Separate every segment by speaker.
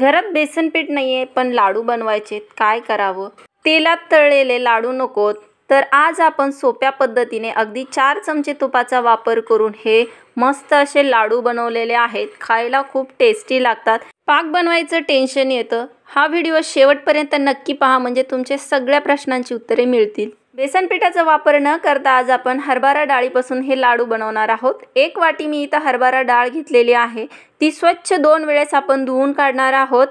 Speaker 1: घरात बेसन पीठ नाही पण लाडू बनवायचे काय करावं तेलात तळलेले लाडू नकोत तर आज आपण सोप्या पद्धतीने अगदी चार चमचे तुपाचा वापर करून हे मस्त असे लाडू बनवलेले आहेत खायला खूप टेस्टी लागतात पाक बनवायचं टेन्शन येतं हा व्हिडिओ शेवटपर्यंत नक्की पहा म्हणजे तुमचे सगळ्या प्रश्नांची उत्तरे मिळतील बेसन पिठाचा वापर न करता आज आपण हरभरा डाळीपासून हे लाडू बनवणार आहोत एक वाटी मी इथं हरभरा डाळ घेतलेली आहे ती स्वच्छ दोन वेळेस आपण धुवून काढणार आहोत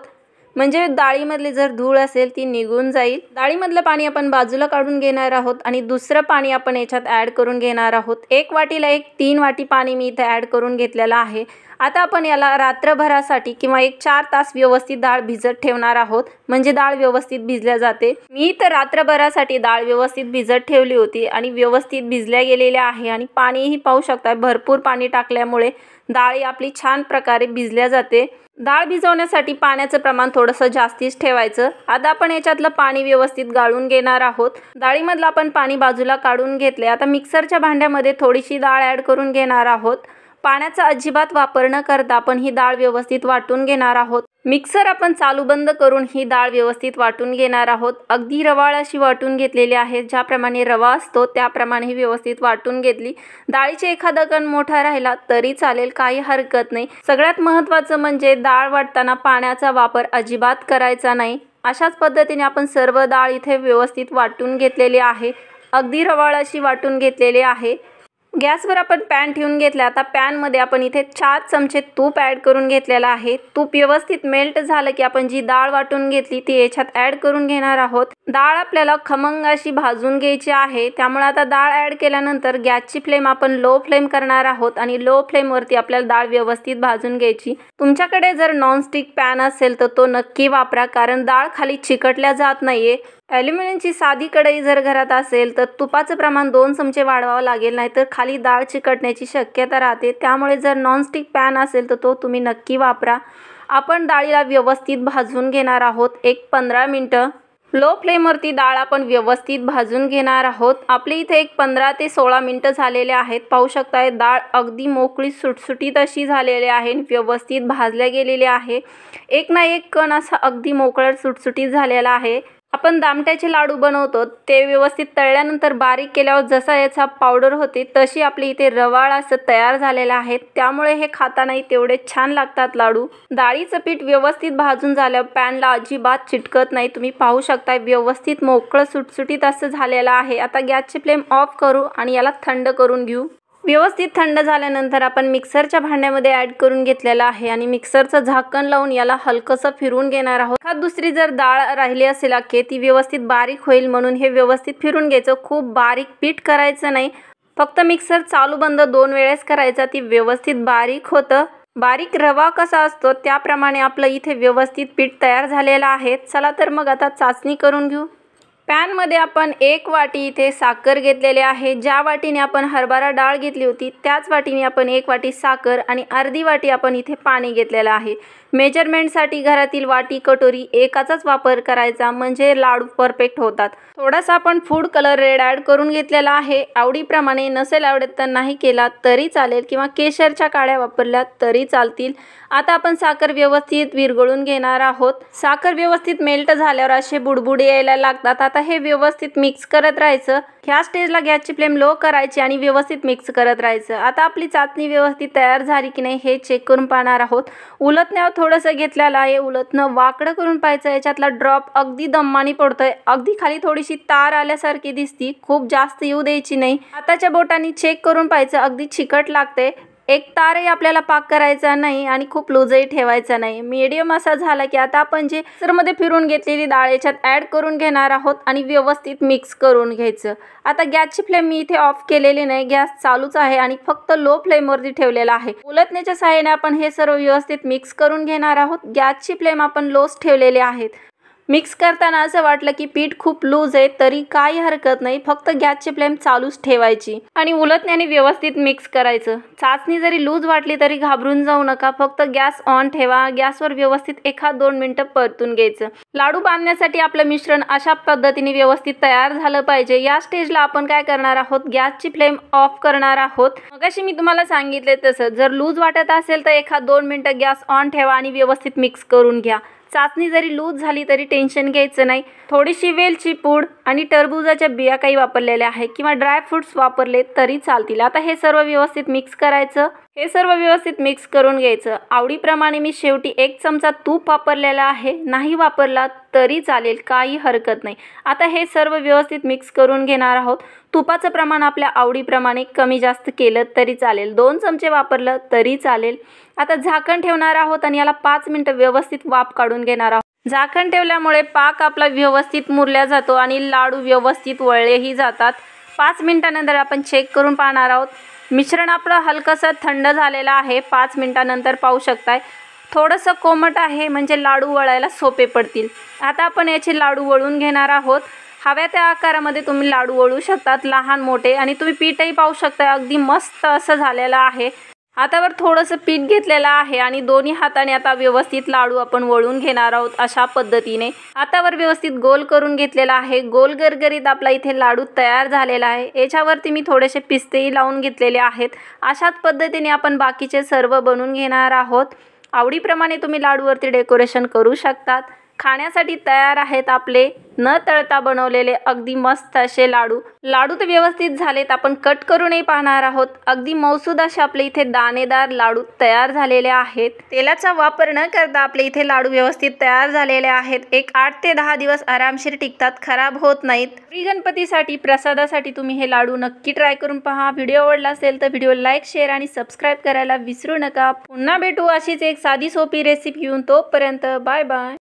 Speaker 1: म्हणजे डाळीमधली जर धूळ असेल ती निघून जाईल डाळीमधलं पाणी आपण बाजूला काढून घेणार आहोत आणि दुसरं पाणी आपण याच्यात ॲड करून घेणार आहोत एक वाटीला एक तीन वाटी पाणी मी इथे ॲड करून घेतलेलं आहे आता आपण याला रात्रभरासाठी किंवा एक चार तास व्यवस्थित डाळ भिजत ठेवणार आहोत म्हणजे डाळ व्यवस्थित भिजल्या जाते मी तर रात्रभरासाठी डाळ व्यवस्थित भिजत ठेवली होती आणि व्यवस्थित भिजल्या गेलेल्या आहे आणि पाणीही पाहू शकता भरपूर पाणी टाकल्यामुळे डाळ आपली छान प्रकारे भिजल्या जाते डाळ भिजवण्यासाठी पाण्याचं प्रमाण थोडंसं जास्तीच ठेवायचं आता आपण याच्यातलं पाणी व्यवस्थित गाळून घेणार आहोत डाळीमधलं आपण पाणी बाजूला काढून घेतले आता मिक्सरच्या भांड्यामध्ये थोडीशी डाळ ॲड करून घेणार आहोत पाण्याचा अजिबात वापर न करता आपण ही डाळ व्यवस्थित वाटून घेणार आहोत मिक्सर आपण चालू बंद करून ही डाळ व्यवस्थित वाटून घेणार आहोत अगदी रवाळ अशी वाटून घेतलेली आहे ज्याप्रमाणे रवा असतो त्याप्रमाणे ही व्यवस्थित वाटून घेतली डाळीचे एखादा कण मोठा राहिला तरी चालेल काही हरकत नाही सगळ्यात महत्त्वाचं म्हणजे डाळ वाटताना पाण्याचा वापर अजिबात करायचा नाही अशाच पद्धतीने आपण सर्व डाळ इथे व्यवस्थित वाटून घेतलेली आहे अगदी रवाळ अशी वाटून घेतलेली आहे गॅसवर आपण पॅन ठेवून घेतला आता पॅनमध्ये आपण इथे चार चमचे तूप ऍड करून घेतलेलं आहे तूप व्यवस्थित मेल्ट झालं की आपण जी डाळ वाटून घेतली ती याच्यात ऍड करून घेणार आहोत डाळ आपल्याला खमंग अशी भाजून घ्यायची आहे त्यामुळे आता डाळ ॲड केल्यानंतर गॅसची फ्लेम आपण लो फ्लेम करणार आहोत आणि लो फ्लेमवरती आपल्याला डाळ व्यवस्थित भाजून घ्यायची तुमच्याकडे जर नॉनस्टिक पॅन असेल तर तो नक्की वापरा कारण डाळ खाली चिकटल्या जात नाहीये ॲल्युमिनियमची साधी कढई जर घरात असेल तर तुपाचं प्रमाण दोन चमचे वाढवावं लागेल नाहीतर खाली डाळ चिकटण्याची शक्यता राहते त्यामुळे जर नॉनस्टिक पॅन असेल तर तो तुम्ही नक्की वापरा आपण डाळीला व्यवस्थित भाजून घेणार आहोत एक पंधरा मिनटं लो फ्लेमवरती डाळ आपण व्यवस्थित भाजून घेणार आहोत आपले इथे एक पंधरा ते सोळा मिनटं झालेले आहेत पाहू शकताय डाळ अगदी मोकळी सुटसुटीत अशी झालेली आहे व्यवस्थित भाजल्या गेलेले आहे एक ना एक कण असा अगदी मोकळा सुटसुटीत झालेला आहे आपण दामट्याचे लाडू बनवतो ते व्यवस्थित तळल्यानंतर बारीक केल्यावर जसा याचा पावडर होते तशी आपली इथे रवाळ असं तयार झालेला आहे त्यामुळे हे खातानाही तेवढे छान लागतात लाडू डाळीचं पीठ व्यवस्थित भाजून झाल्यावर पॅनला अजिबात चिटकत नाही तुम्ही पाहू शकता व्यवस्थित मोकळं सुटसुटीत असं झालेलं आहे आता गॅसची फ्लेम ऑफ करू आणि याला थंड करून घेऊ व्यवस्थित थंड झाल्यानंतर आपण मिक्सरच्या भांड्यामध्ये ॲड करून घेतलेला आहे आणि मिक्सरचं झाकण लावून याला हलकंसं फिरून घेणार आहोत आता दुसरी जर डाळ राहिली असेल अख्खे ती व्यवस्थित बारीक होईल म्हणून हे व्यवस्थित फिरून घ्यायचं खूप बारीक पीठ करायचं नाही फक्त मिक्सर चालू बंद दोन वेळेस करायचा ती व्यवस्थित बारीक होतं बारीक रवा कसा असतो त्याप्रमाणे आपलं इथे व्यवस्थित पीठ तयार झालेलं आहे चला तर मग आता चाचणी करून घेऊ पॅनमध्ये आपण एक वाटी इथे साखर घेतलेली आहे ज्या वाटीने आपण हरभरा डाळ घेतली होती त्याच वाटीने आपण एक वाटी साखर आणि अर्धी वाटी आपण इथे पाणी घेतलेलं आहे मेजरमेंटसाठी घरातील वाटी कटोरी एकाचाच वापर करायचा म्हणजे लाडू परफेक्ट होतात थोडासा आपण फूड कलर रेड ॲड करून घेतलेला आहे आवडीप्रमाणे नसेल आवडत तर नाही केला तरी चालेल किंवा केशरच्या काळ्या वापरल्या तरी चालतील आता आपण साखर व्यवस्थित विरघळून घेणार आहोत साखर व्यवस्थित मेल्ट झाल्यावर असे बुडबुडे यायला लागतात आता हे व्यवस्थित मिक्स करत राहायचं ह्या स्टेजला गॅसची फ्लेम लो करायची आणि व्यवस्थित मिक्स करत राहायचं आता आपली चाचणी व्यवस्थित तयार झाली की नाही हे चेक करून पाहणार आहोत उलटण्यावर थोडंसं घेतलेलं आहे उलटनं वाकड करून पाहायचं याच्यातला ड्रॉप अगदी दम्मानी पडतोय अगदी खाली थोडीशी तार आल्यासारखी दिसती खूप जास्त येऊ द्यायची नाही हाताच्या बोटांनी चेक करून पाहायचं अगदी चिकट लागते एक तारही आपल्याला पाक करायचा नाही आणि खूप लूजही ठेवायचा नाही मीडियम असा झाला की आता आपण जे मिक्सरमध्ये फिरून घेतलेली डाळ याच्यात ॲड करून घेणार आहोत आणि व्यवस्थित मिक्स करून घ्यायचं आता गॅसची फ्लेम मी इथे ऑफ केलेली नाही गॅस चालूच आहे आणि फक्त लो फ्लेमवरती ठेवलेला आहे उलटण्याच्या सहाय्याने आपण हे सर्व व्यवस्थित मिक्स करून घेणार आहोत गॅसची फ्लेम आपण लोच ठेवलेली आहेत मिक्स करताना असं वाटलं की पीठ खूप लूज आहे तरी काही हरकत नाही फक्त गॅसची फ्लेम चालूच ठेवायची आणि उलटण्याने व्यवस्थित मिक्स करायचं चाचणी जरी लूज वाटली तरी घाबरून जाऊ नका फक्त गॅस ऑन ठेवा गॅसवर व्यवस्थित एखाद दोन मिनटं परतून घ्यायचं लाडू बांधण्यासाठी आपलं मिश्रण अशा पद्धतीने व्यवस्थित तयार झालं पाहिजे या स्टेजला आपण काय करणार आहोत गॅसची फ्लेम ऑफ करणार आहोत मगाशी मी तुम्हाला सांगितले तसं जर लूज वाटत असेल तर एखाद दोन मिनटं गॅस ऑन ठेवा आणि व्यवस्थित मिक्स करून घ्या चाचणी जरी लूज झाली तरी टेन्शन घ्यायचं नाही थोडीशी वेलची पूड आणि टरबुजाच्या बिया काही वापरलेल्या आहे किंवा ड्रायफ्रुट्स वापरले तरी चालतील आता हे सर्व व्यवस्थित मिक्स करायचं हे सर्व व्यवस्थित मिक्स करून घ्यायचं आवडीप्रमाणे मी शेवटी एक चमचा तूप वापरलेला आहे नाही वापरला तरी चालेल काही हरकत नाही आता हे सर्व व्यवस्थित मिक्स करून घेणार आहोत तुपाचं प्रमाण आपल्या आवडीप्रमाणे कमी जास्त केलं तरी चालेल दोन चमचे वापरलं तरी चालेल आता झाकण ठेवणार आहोत आणि याला पाच मिनटं व्यवस्थित वाफ काढून घेणार आहोत झाकण ठेवल्यामुळे पाक आपला व्यवस्थित मुरल्या जातो आणि लाडू व्यवस्थित वळलेही जातात पाच मिनटानंतर आपण चेक करून पाहणार आहोत मिश्रण आपलं हलकंसं थंड झालेलं आहे पाच मिनटानंतर पाहू शकताय थोडंसं कोमट आहे म्हणजे लाडू वळायला सोपे पडतील आता आपण याचे लाडू वळून घेणार आहोत हव्या त्या आकारामध्ये तुम्ही लाडू वळू शकतात लहान मोठे आणि तुम्ही पीठही पाहू शकता अगदी मस्त असं झालेलं आहे आतावर थोडंसं पीठ घेतलेलं आहे आणि दोन्ही हाताने आता व्यवस्थित लाडू आपण वळून घेणार आहोत अशा पद्धतीने आतावर व्यवस्थित गोल करून घेतलेला आहे गोल गरगरीत आपला इथे लाडू तयार झालेला आहे याच्यावरती मी थोडेसे पिस्तेही लावून घेतलेले आहेत अशाच पद्धतीने आपण बाकीचे सर्व बनवून घेणार आहोत आवडीप्रमाणे तुम्ही लाडूवरती डेकोरेशन करू शकतात खाण्यासाठी तयार आहेत आपले न तळता बनवलेले अगदी मस्त असे लाडू लाडू तर व्यवस्थित झालेत आपण कट करूनही पाहणार आहोत अगदी मौसूद असे आपले इथे दाणेदार लाडू तयार झालेले आहेत तेलाचा वापर न करता आपले इथे लाडू व्यवस्थित तयार झालेले आहेत एक आठ ते दहा दिवस आरामशीर टिकतात खराब होत नाहीत श्री गणपतीसाठी प्रसादासाठी तुम्ही हे लाडू नक्की ट्राय करून पहा व्हिडिओ आवडला असेल तर व्हिडिओ लाईक शेअर आणि सबस्क्राईब करायला विसरू नका पुन्हा भेटू अशीच एक साधी सोपी रेसिपी घेऊन तोपर्यंत बाय बाय